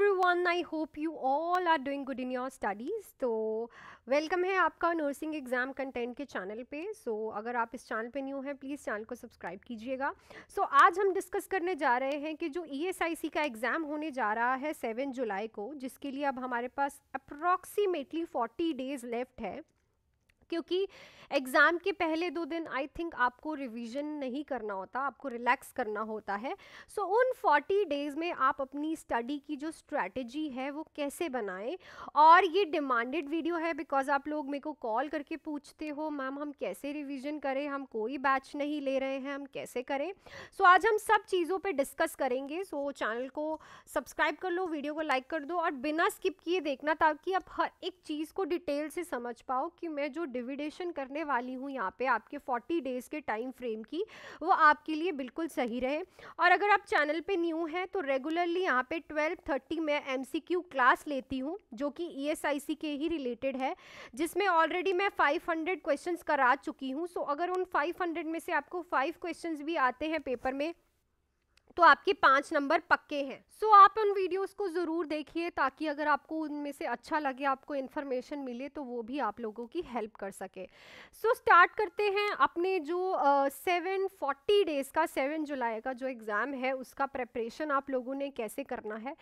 everyone I hope you all are doing good in your studies तो welcome है आपका nursing exam content के channel पे so so, अगर आप इस चैनल पे न्यू हैं प्लीज़ चैनल को सब्सक्राइब कीजिएगा सो so, आज हम डिस्कस करने जा रहे हैं कि जो ई e का एग्ज़ाम होने जा रहा है सेवन जुलाई को जिसके लिए अब हमारे पास अप्रॉक्सीमेटली फोर्टी डेज़ लेफ्ट है क्योंकि एग्ज़ाम के पहले दो दिन आई थिंक आपको रिवीजन नहीं करना होता आपको रिलैक्स करना होता है सो so, उन 40 डेज़ में आप अपनी स्टडी की जो स्ट्रैटेजी है वो कैसे बनाएं और ये डिमांडेड वीडियो है बिकॉज आप लोग मेरे को कॉल करके पूछते हो मैम हम कैसे रिविज़न करें हम कोई बैच नहीं ले रहे हैं हम कैसे करें सो so, आज हम सब चीज़ों पर डिस्कस करेंगे सो so, चैनल को सब्सक्राइब कर लो वीडियो को लाइक कर दो और बिना स्किप किए देखना ताकि आप हर एक चीज़ को डिटेल से समझ पाओ कि मैं जो डिविडेशन करने वाली हूँ यहाँ पे आपके 40 डेज़ के टाइम फ्रेम की वो आपके लिए बिल्कुल सही रहे और अगर आप चैनल पे न्यू हैं तो रेगुलरली यहाँ पे 12:30 में एम क्लास लेती हूँ जो कि ई e के ही रिलेटेड है जिसमें ऑलरेडी मैं हंड्रेड क्वेश्चन करा चुकी हूँ सो अगर उन फाइव में से आपको फाइव क्वेश्चन भी आते हैं पेपर में तो आपके पाँच नंबर पक्के हैं सो so, आप उन वीडियोस को ज़रूर देखिए ताकि अगर आपको उनमें से अच्छा लगे आपको इन्फॉर्मेशन मिले तो वो भी आप लोगों की हेल्प कर सके सो so, स्टार्ट करते हैं अपने जो सेवन फोर्टी डेज़ का सेवन जुलाई का जो एग्ज़ाम है उसका प्रेपरेशन आप लोगों ने कैसे करना है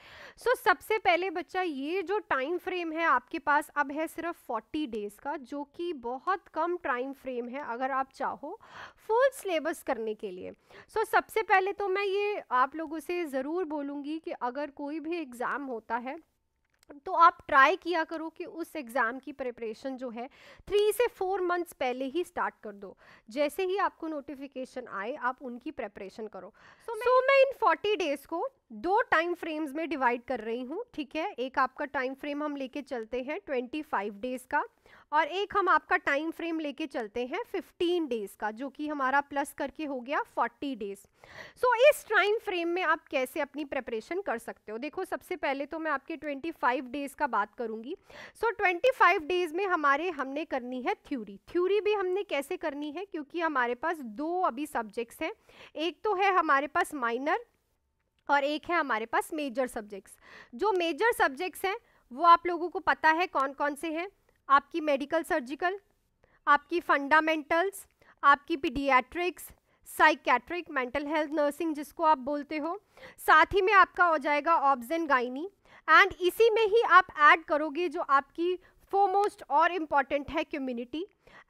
सो so, सबसे पहले बच्चा ये जो टाइम फ्रेम है आपके पास अब है सिर्फ फोर्टी डेज़ का जो कि बहुत कम टाइम फ्रेम है अगर आप चाहो फुल सिलेबस करने के लिए सो so, सबसे पहले तो मैं ये आप लोगों से ज़रूर बोलूँगी कि अगर कोई भी एग्ज़ाम होता है तो आप ट्राई किया करो कि उस एग्ज़ाम की प्रिपरेशन जो है थ्री से फोर मंथ्स पहले ही स्टार्ट कर दो जैसे ही आपको नोटिफिकेशन आए आप उनकी प्रेपरेशन करो सो so, so, मैं इन फोर्टी डेज़ को दो टाइम फ्रेम्स में डिवाइड कर रही हूँ ठीक है एक आपका टाइम फ्रेम हम लेके चलते हैं 25 डेज़ का और एक हम आपका टाइम फ्रेम लेके चलते हैं 15 डेज़ का जो कि हमारा प्लस करके हो गया 40 डेज़ सो so, इस टाइम फ्रेम में आप कैसे अपनी प्रेपरेशन कर सकते हो देखो सबसे पहले तो मैं आपके 25 डेज़ का बात करूँगी सो so, 25 डेज़ में हमारे हमने करनी है थ्यूरी थ्यूरी भी हमने कैसे करनी है क्योंकि हमारे पास दो अभी सब्जेक्ट्स हैं एक तो है हमारे पास माइनर और एक है हमारे पास मेजर सब्जेक्ट्स जो मेजर सब्जेक्ट्स हैं वो आप लोगों को पता है कौन कौन से हैं आपकी मेडिकल सर्जिकल आपकी फंडामेंटल्स आपकी paediatrics psychiatric mental health nursing जिसको आप बोलते हो साथ ही में आपका हो जाएगा ऑब्जेंड गाइनी एंड इसी में ही आप ऐड करोगे जो आपकी फोमोस्ट और इम्पॉर्टेंट है कम्युनिटी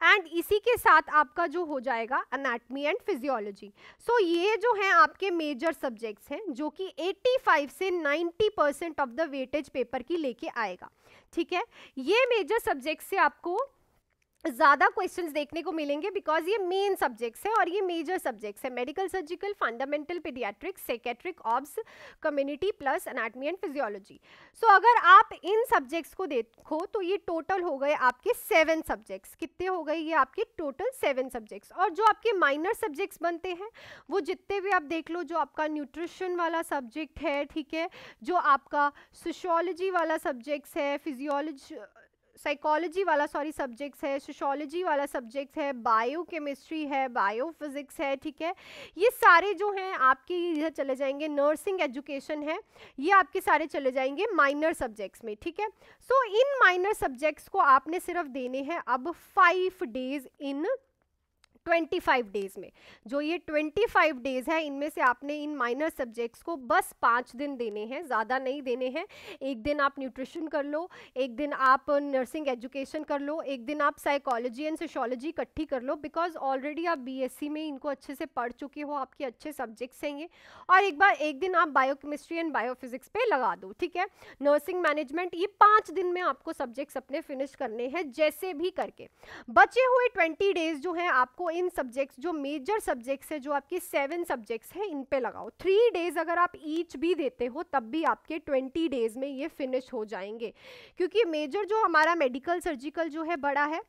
एंड इसी के साथ आपका जो हो जाएगा अनाटमी एंड फिजियोलॉजी सो ये जो हैं आपके मेजर सब्जेक्ट्स हैं जो कि 85 से 90 percent of the weightage paper की लेके आएगा ठीक है ये मेजर सब्जेक्ट से आपको ज़्यादा क्वेश्चन देखने को मिलेंगे बिकॉज ये मेन सब्जेक्ट्स हैं और ये मेजर सब्जेक्ट्स हैं medical surgical fundamental paediatrics psychiatric obs community plus anatomy and physiology so अगर आप इन सब्जेक्ट्स को देखो तो ये टोटल हो गए आपके सेवन सब्जेक्ट्स कितने हो गए ये आपके टोटल सेवन सब्जेक्ट्स और जो आपके माइनर सब्जेक्ट्स बनते हैं वो जितने भी आप देख लो जो आपका न्यूट्रिशन वाला सब्जेक्ट है ठीक है जो आपका सोशोलॉजी वाला सब्जेक्ट्स है फिजियोलॉजी साइकोलॉजी वाला सॉरी सब्जेक्ट्स है सोशोलॉजी वाला सब्जेक्ट है बायो केमिस्ट्री है बायो फिज़िक्स है ठीक है ये सारे जो हैं आपके इधर चले जाएंगे नर्सिंग एजुकेशन है ये आपके सारे चले जाएंगे माइनर सब्जेक्ट्स में ठीक है सो so, इन माइनर सब्जेक्ट्स को आपने सिर्फ देने हैं अब फाइव डेज इन ट्वेंटी फाइव डेज में जो ये ट्वेंटी फाइव डेज है इनमें से आपने इन माइनर सब्जेक्ट्स को बस पाँच दिन देने हैं ज़्यादा नहीं देने हैं एक दिन आप न्यूट्रिशन कर लो एक दिन आप नर्सिंग एजुकेशन कर लो एक दिन आप साइकोलॉजी एंड सोशोलॉजी इकट्ठी कर लो बिकॉज ऑलरेडी आप बीएससी में इनको अच्छे से पढ़ चुके हो आपके अच्छे सब्जेक्ट्स हैं ये और एक बार एक दिन आप बायोकेमिस्ट्री एंड बायोफिजिक्स पे लगा दो ठीक है नर्सिंग मैनेजमेंट ये पाँच दिन में आपको सब्जेक्ट्स अपने फिनिश करने हैं जैसे भी करके बचे हुए ट्वेंटी डेज जो है आपको इन सब्जेक्ट्स जो मेजर सब्जेक्ट्स है जो आपके सेवन सब्जेक्ट्स हैं इन पे लगाओ थ्री डेज अगर आप ईच भी देते हो तब भी आपके ट्वेंटी डेज में ये फिनिश हो जाएंगे क्योंकि मेजर जो हमारा मेडिकल सर्जिकल जो है बड़ा है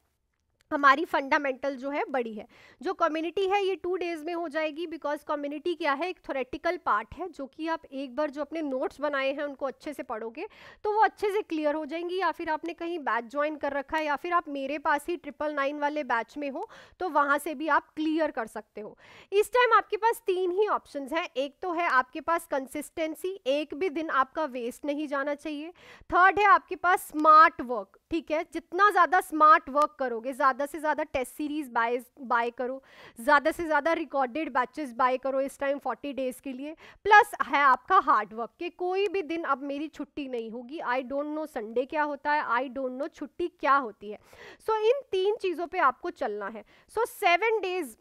हमारी फंडामेंटल जो है बड़ी है जो कम्युनिटी है ये टू डेज़ में हो जाएगी बिकॉज कम्युनिटी क्या है एक थोरेटिकल पार्ट है जो कि आप एक बार जो अपने नोट्स बनाए हैं उनको अच्छे से पढ़ोगे तो वो अच्छे से क्लियर हो जाएंगी या फिर आपने कहीं बैच ज्वाइन कर रखा है या फिर आप मेरे पास ही ट्रिपल नाइन वाले बैच में हो तो वहाँ से भी आप क्लियर कर सकते हो इस टाइम आपके पास तीन ही ऑप्शन हैं एक तो है आपके पास कंसिस्टेंसी एक भी दिन आपका वेस्ट नहीं जाना चाहिए थर्ड है आपके पास स्मार्ट वर्क ठीक है जितना ज़्यादा स्मार्ट वर्क करोगे ज़्यादा से ज़्यादा टेस्ट सीरीज़ बाय बाय करो ज़्यादा से ज़्यादा रिकॉर्डेड बैचेस बाय करो इस टाइम 40 डेज़ के लिए प्लस है आपका हार्ड वर्क के कोई भी दिन अब मेरी छुट्टी नहीं होगी आई डोंट नो संडे क्या होता है आई डोंट नो छुट्टी क्या होती है सो so, इन तीन चीज़ों पर आपको चलना है सो सेवन डेज़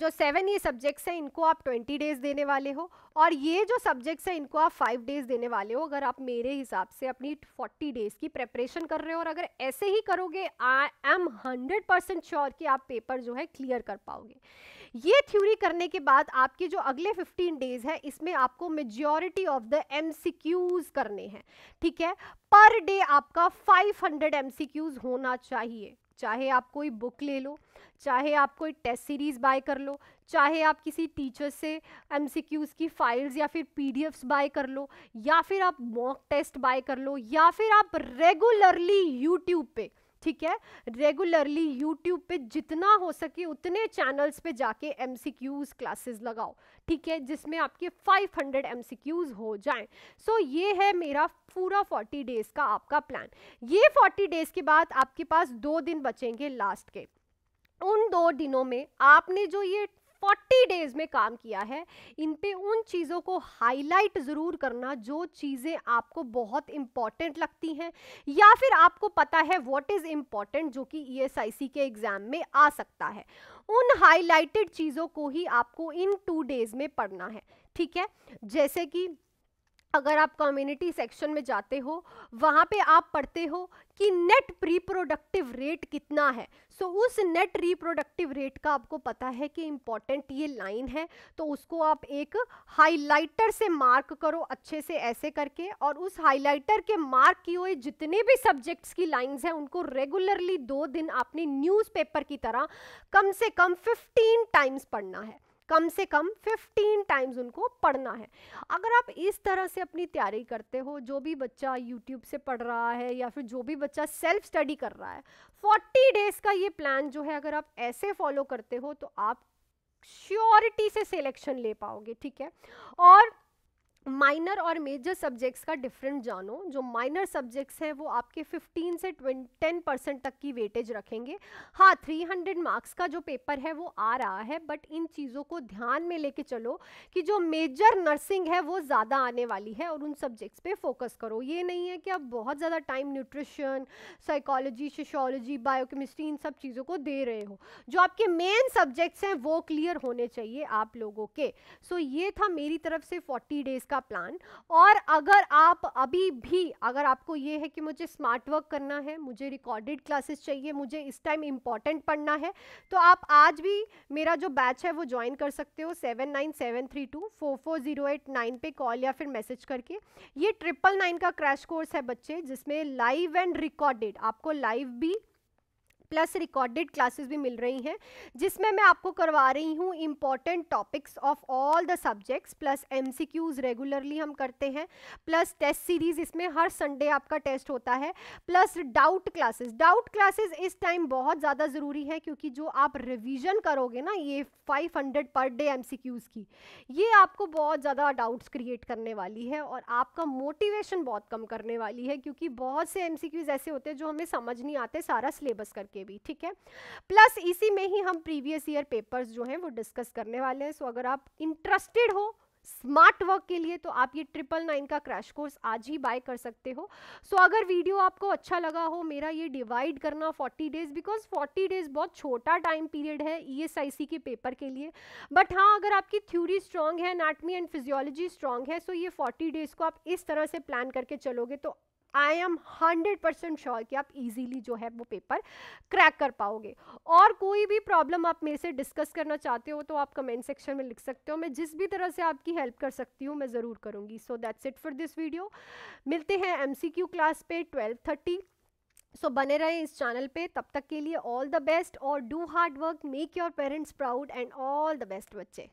जो सेवन ये सब्जेक्ट्स हैं इनको आप ट्वेंटी डेज़ देने वाले हो और ये जो सब्जेक्ट्स हैं इनको आप फाइव डेज़ देने वाले हो अगर आप मेरे हिसाब से अपनी फोर्टी डेज़ की प्रेपरेशन कर रहे हो और अगर ऐसे ही करोगे I am hundred percent sure कि आप पेपर जो है क्लियर कर पाओगे ये थ्योरी करने के बाद आपके जो अगले फिफ्टीन डेज़ है इसमें आपको मेजोरिटी ऑफ द एम करने हैं ठीक है पर डे आपका फाइव हंड्रेड होना चाहिए चाहे आप कोई बुक ले लो चाहे आप कोई टेस्ट सीरीज़ बाय कर लो चाहे आप किसी टीचर से एम की फ़ाइल्स या फिर पी बाय कर लो या फिर आप मॉक टेस्ट बाय कर लो या फिर आप रेगुलरली यूट्यूब पे ठीक है रेगुलरली यूट्यूब पे जितना हो सके उतने चैनल्स पे जाके एम क्लासेस लगाओ ठीक है जिसमें आपके 500 हंड्रेड हो जाएं सो so, ये है मेरा पूरा 40 डेज़ का आपका प्लान ये 40 डेज़ के बाद आपके पास दो दिन बचेंगे लास्ट के उन दो दिनों में आपने जो ये फोर्टी डेज में काम किया है इन पे उन चीज़ों को हाईलाइट ज़रूर करना जो चीज़ें आपको बहुत इंपॉर्टेंट लगती हैं या फिर आपको पता है व्हाट इज़ इम्पॉर्टेंट जो कि ई e के एग्ज़ाम में आ सकता है उन हाईलाइटेड चीज़ों को ही आपको इन टू डेज़ में पढ़ना है ठीक है जैसे कि अगर आप कम्युनिटी सेक्शन में जाते हो वहाँ पे आप पढ़ते हो कि नेट रिप्रोडक्टिव रेट कितना है सो so, उस नेट रिप्रोडक्टिव रेट का आपको पता है कि इम्पॉर्टेंट ये लाइन है तो उसको आप एक हाइलाइटर से मार्क करो अच्छे से ऐसे करके और उस हाइलाइटर के मार्क किए हुए जितने भी सब्जेक्ट्स की लाइंस हैं उनको रेगुलरली दो दिन आपने न्यूज़पेपर की तरह कम से कम 15 टाइम्स पढ़ना है कम से कम 15 टाइम्स उनको पढ़ना है अगर आप इस तरह से अपनी तैयारी करते हो जो भी बच्चा यूट्यूब से पढ़ रहा है या फिर जो भी बच्चा सेल्फ स्टडी कर रहा है 40 डेज़ का ये प्लान जो है अगर आप ऐसे फॉलो करते हो तो आप श्योरिटी से सिलेक्शन ले पाओगे ठीक है और माइनर और मेजर सब्जेक्ट्स का डिफरेंट जानो जो माइनर सब्जेक्ट्स हैं वो आपके 15 से 10 परसेंट तक की वेटेज रखेंगे हाँ 300 मार्क्स का जो पेपर है वो आ रहा है बट इन चीज़ों को ध्यान में लेके चलो कि जो मेजर नर्सिंग है वो ज़्यादा आने वाली है और उन सब्जेक्ट्स पे फोकस करो ये नहीं है कि आप बहुत ज़्यादा time nutrition psychology sociology biochemistry इन सब चीज़ों को दे रहे हो जो आपके मेन सब्जेक्ट्स हैं वो क्लियर होने चाहिए आप लोगों के सो so, ये था मेरी तरफ से फोर्टी डेज़ का का प्लान और अगर आप अभी भी अगर आपको ये है कि मुझे स्मार्ट वर्क करना है मुझे रिकॉर्डेड क्लासेस चाहिए मुझे इस टाइम इम्पॉर्टेंट पढ़ना है तो आप आज भी मेरा जो बैच है वो ज्वाइन कर सकते हो seven nine seven three two four four zero eight nine पे कॉल या फिर मैसेज करके ये ट्रिपल नाइन का क्रैश कोर्स है बच्चे जिसमें लाइव एंड रिकॉर्डेड आपको लाइव भी प्लस रिकॉर्डेड क्लासेस भी मिल रही हैं जिसमें मैं आपको करवा रही हूँ important topics of all the subjects plus MCQs regularly हम करते हैं प्लस टेस्ट सीरीज इसमें हर संडे आपका टेस्ट होता है plus doubt classes doubt classes इस टाइम बहुत ज़्यादा ज़रूरी है क्योंकि जो आप रिविजन करोगे ना ये फाइव पर डे एम की ये आपको बहुत ज़्यादा डाउट्स क्रिएट करने वाली है और आपका मोटिवेशन बहुत कम करने वाली है क्योंकि बहुत से एम ऐसे होते हैं जो हमें समझ नहीं आते सारा सिलेबस करके के भी ठीक है प्लस इसी में ही हम प्रीवियस ईयर पेपर्स जो हैं वो डिस्कस करने वाले हैं सो so, अगर आप इंटरेस्टेड हो स्मार्ट वर्क के लिए तो आप ये ट्रिपल नाइन का क्रैश कोर्स आज ही बाय कर सकते हो सो so, अगर वीडियो आपको अच्छा लगा हो मेरा ये डिवाइड करना 40 डेज बिकॉज 40 डेज बहुत छोटा टाइम पीरियड है ई e के पेपर के लिए बट हाँ अगर आपकी थ्योरी स्ट्रांग है एनाटमी एंड फिजियोलॉजी स्ट्रांग है सो so ये 40 डेज को आप इस तरह से प्लान करके चलोगे तो I am hundred percent sure कि आप इजीली जो है वो पेपर क्रैक कर पाओगे और कोई भी प्रॉब्लम आप मेरे से डिस्कस करना चाहते हो तो आप कमेंट सेक्शन में लिख सकते हो मैं जिस भी तरह से आपकी हेल्प कर सकती हूँ मैं ज़रूर करूँगी so that's it for this video मिलते हैं एम क्लास पे ट्वेल्व थर्टी सो so, बने रहें इस चैनल पे तब तक के लिए ऑल द बेस्ट और do hard work make your parents proud and all the best बच्चे